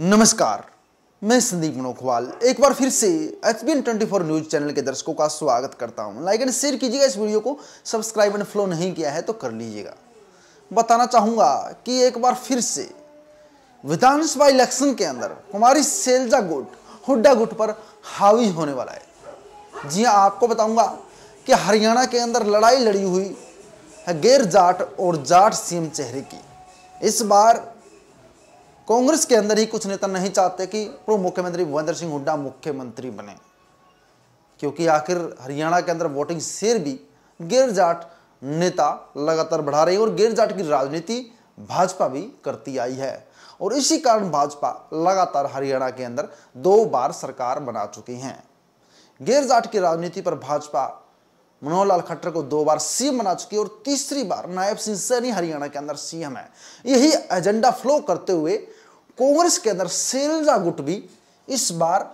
नमस्कार मैं संदीप मनोखवाल एक बार फिर से H B twenty four news channel के दर्शकों का स्वागत करता हूं लाइक एंड शेयर कीजिएगा इस वीडियो को सब्सक्राइब एंड फॉलो नहीं किया है तो कर लीजिएगा बताना चाहूंगा कि एक बार फिर से विधानसभा इलेक्शन के अंदर कुमारी सेल्जा गुट हुड्डा गुट पर हावी होने वाला है जी हाँ आपको बताऊंगा कि हरियाणा के अंदर लड़ाई लड़ी हुई है गैर जाट और जाट सीएम चेहरे की इस बार कांग्रेस के अंदर ही कुछ नेता नहीं चाहते कि पूर्व मुख्यमंत्री भूपेंद्र सिंह हुड्डा मुख्यमंत्री बने क्योंकि आखिर हरियाणा के अंदर वोटिंग शेयर भी गिर जाट नेता लगातार बढ़ा रही है और गिर जाट की राजनीति भाजपा भी करती आई है और इसी कारण भाजपा लगातार हरियाणा के अंदर दो बार सरकार बना चुकी हैं गिर जाट की राजनीति पर भाजपा मनोहर लाल खट्टर को दो बार सीएम बना चुकी है और तीसरी बार नायब सिंह सैनी हरियाणा के अंदर सीएम है यही एजेंडा फ्लो करते हुए कांग्रेस के अंदर सेलजा गुट भी इस बार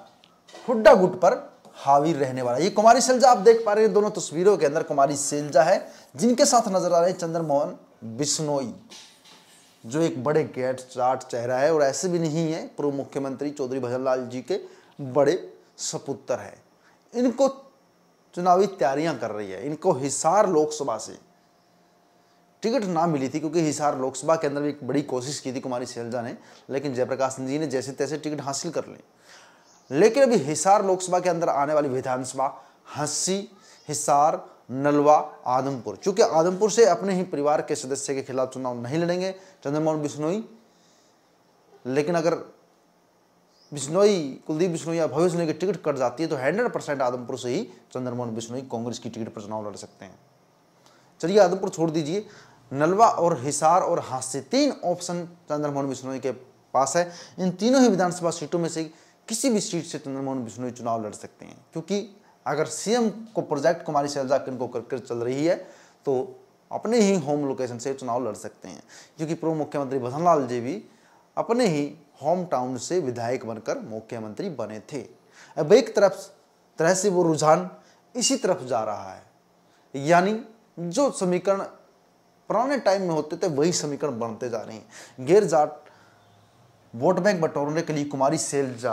हुड्डा गुट पर हावी रहने वाला ये कुमारी सेलजा आप देख पा रहे हैं दोनों तस्वीरों के अंदर कुमारी सेलजा है जिनके साथ नजर आ रहे हैं चंद्रमोहन बिश्नोई जो एक बड़े गैट चाट चेहरा है और ऐसे भी नहीं है पूर्व मुख्यमंत्री चौधरी भजन जी के बड़े सपुत्र है इनको चुनावी तैयारियां कर रही है इनको हिसार लोकसभा से टिकट ना मिली थी क्योंकि हिसार लोकसभा के अंदर भी एक बड़ी कोशिश की थी कुमारी सैलजा ने लेकिन जयप्रकाश सिंह जी ने जैसे तैसे टिकट हासिल कर ली लेकिन अभी हिसार लोकसभा के अंदर आने वाली विधानसभा हंसी हिसार नलवा आदमपुर चूंकि आदमपुर से अपने ही परिवार के सदस्य के खिलाफ चुनाव नहीं लड़ेंगे चंद्रमोहन बिश्नोई लेकिन अगर बिश्नोई कुलदीप बिश्नोई या भवेश की टिकट कट जाती है तो हंड्रेड परसेंट आदमपुर से ही चंद्रमोहन बिश्नोई कांग्रेस की टिकट पर चुनाव लड़ सकते हैं चलिए आदमपुर छोड़ दीजिए नलवा और हिसार और हास्य तीन ऑप्शन चंद्रमोहन बिश्नोई के पास है इन तीनों ही विधानसभा सीटों में से किसी भी सीट से चंद्रमोहन बिश्नोई चुनाव लड़ सकते हैं क्योंकि अगर सीएम को प्रोजेक्ट कुमारी शैलजा को कर चल रही है तो अपने ही होम लोकेशन से चुनाव लड़ सकते हैं क्योंकि पूर्व मुख्यमंत्री भजनलाल जी भी अपने ही होम टाउन से विधायक बनकर मुख्यमंत्री बने थे अब एक तरफ तरह से वो रुझान इसी तरफ जा रहा है यानी जो समीकरण पुराने टाइम में होते थे वही समीकरण बनते जा रहे हैं गैर जाट वोट बैंक बटोरने के लिए कुमारी सेलजा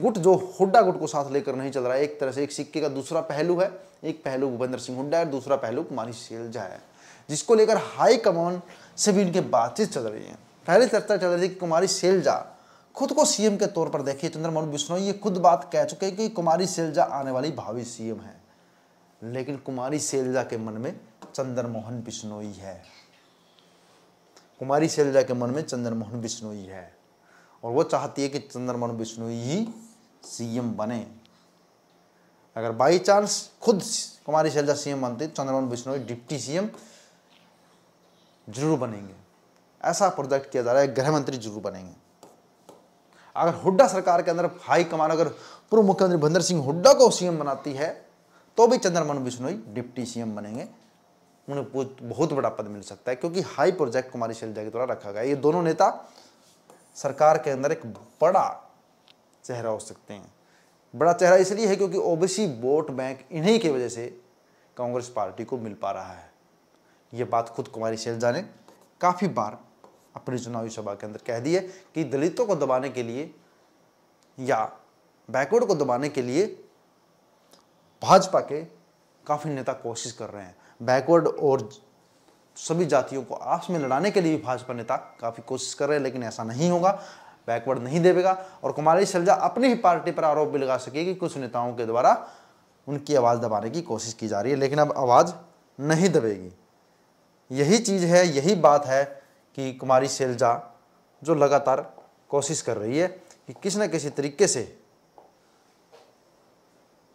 गुट जो हुड्डा गुट को साथ लेकर नहीं चल रहा है एक तरह से एक सिक्के का दूसरा पहलू है एक पहलू भूपेंद्र सिंह हुड्डा है दूसरा पहलू कुमारी सेलजा है जिसको लेकर हाई कमांड से भी इनके बातचीत चल रही है पहले चर्चा चल रही थी कि कुमारी सेलजा खुद को सीएम के तौर पर देखिए चंद्रमोहन बिश्नोई ये खुद बात कह चुके हैं कि कुमारी सेलजा आने वाली भावी सीएम है लेकिन कुमारी सेलजा के मन में चंद्रमोहन बिश्नोई है कुमारी सेलजा के मन में चंद्रमोहन बिश्नोई है और वो चाहती है कि चंद्रमोहन बिश्नोई ही सीएम बने अगर बाई चांस खुद कुमारी शैलजा सीएम बनते चंद्रमोहन बिश्नोई डिप्टी सीएम जरूर बनेंगे ऐसा प्रोजेक्ट किया जा रहा है गृह मंत्री जरूर बनेंगे अगर हुड्डा सरकार के अंदर हाई कमान अगर पूर्व मुख्यमंत्री भूपेंद्र सिंह हुड्डा को सीएम बनाती है तो भी चंद्रमोहन बिश्नोई डिप्टी सीएम बनेंगे उन्हें बहुत बड़ा पद मिल सकता है क्योंकि हाई प्रोजेक्ट कुमारी शैलजा के द्वारा रखा गया ये दोनों नेता सरकार के अंदर एक बड़ा चेहरा हो सकते हैं बड़ा चेहरा इसलिए है क्योंकि ओबीसी वोट बैंक इन्हीं की वजह से कांग्रेस पार्टी को मिल पा रहा है ये बात खुद कुमारी शैलजा ने काफ़ी बार अपनी चुनावी सभा के अंदर कह दिए कि दलितों को दबाने के लिए या बैकवर्ड को दबाने के लिए भाजपा के काफ़ी नेता कोशिश कर रहे हैं बैकवर्ड और सभी जातियों को आपस में लड़ाने के लिए भी भाजपा नेता काफ़ी कोशिश कर रहे हैं लेकिन ऐसा नहीं होगा बैकवर्ड नहीं देगा और कुमारी शैलजा अपनी ही पार्टी पर आरोप भी लगा सके कि कुछ नेताओं के द्वारा उनकी आवाज़ दबाने की कोशिश की जा रही है लेकिन अब आवाज़ नहीं दबेगी यही चीज़ है यही बात है कि कुमारी शैलजा जो लगातार कोशिश कर रही है कि किसी न किसी तरीके से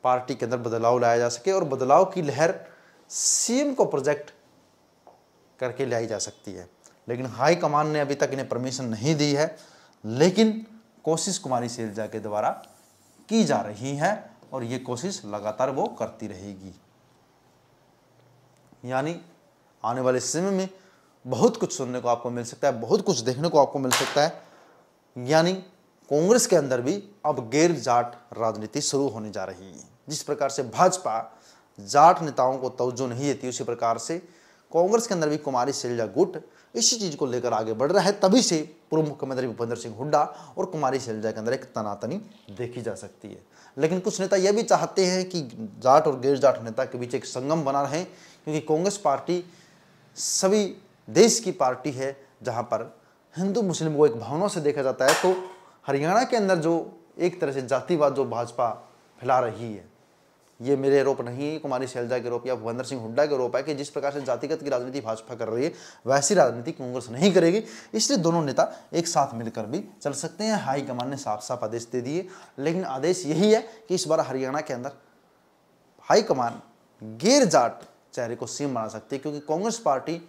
पार्टी के अंदर बदलाव लाया जा सके और बदलाव की लहर सीएम को प्रोजेक्ट करके लाई जा सकती है लेकिन हाई कमान ने अभी तक इन्हें परमिशन नहीं दी है लेकिन कोशिश कुमारी शैलजा के द्वारा की जा रही है और ये कोशिश लगातार वो करती रहेगी यानी आने वाले समय में बहुत कुछ सुनने को आपको मिल सकता है बहुत कुछ देखने को आपको मिल सकता है यानी कांग्रेस के अंदर भी अब गैर जाट राजनीति शुरू होने जा रही है जिस प्रकार से भाजपा जाट नेताओं को तवज्जो नहीं देती उसी प्रकार से कांग्रेस के अंदर भी कुमारी शैलजा गुट इसी चीज़ को लेकर आगे बढ़ रहा है तभी से पूर्व मुख्यमंत्री भूपेंद्र सिंह हुड्डा और कुमारी शैलजा के अंदर एक तनातनी देखी जा सकती है लेकिन कुछ नेता यह भी चाहते हैं कि जाट और गैर जाट नेता के बीच एक संगम बना रहे क्योंकि कांग्रेस पार्टी सभी देश की पार्टी है जहाँ पर हिंदू मुस्लिम को एक भावना से देखा जाता है तो हरियाणा के अंदर जो एक तरह से जातिवाद जो भाजपा फैला रही है ये मेरे आरोप नहीं है कुमारी शैलजा के आरोप या भूपेंद्र सिंह हुड्डा के आरोप है कि जिस प्रकार से जातिगत की राजनीति भाजपा कर रही है वैसी राजनीति कांग्रेस नहीं करेगी इसलिए दोनों नेता एक साथ मिलकर भी चल सकते हैं हाईकमान ने साफ साफ आदेश दे दिए लेकिन आदेश यही है कि इस बार हरियाणा के अंदर हाईकमान गैर जाट चेहरे को सीएम बना सकती है क्योंकि कांग्रेस पार्टी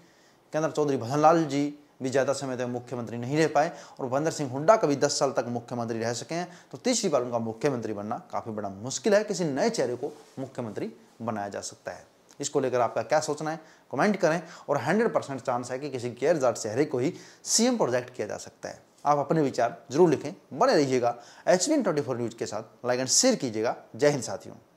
केंद्र चौधरी भजन जी भी ज़्यादा समय तक मुख्यमंत्री नहीं रह पाए और भूपेंद्र सिंह हुड्डा कभी दस साल तक मुख्यमंत्री रह सके हैं तो तीसरी बार उनका मुख्यमंत्री बनना काफ़ी बड़ा मुश्किल है किसी नए चेहरे को मुख्यमंत्री बनाया जा सकता है इसको लेकर आपका क्या सोचना है कमेंट करें और 100 परसेंट चांस है कि किसी गैर जाट चेहरे को ही सीएम प्रोजेक्ट किया जा सकता है आप अपने विचार जरूर लिखें बने रहिएगा एच डी ट्वेंटी न्यूज़ के साथ लाइक एंड शेयर कीजिएगा जय हिंद साथियों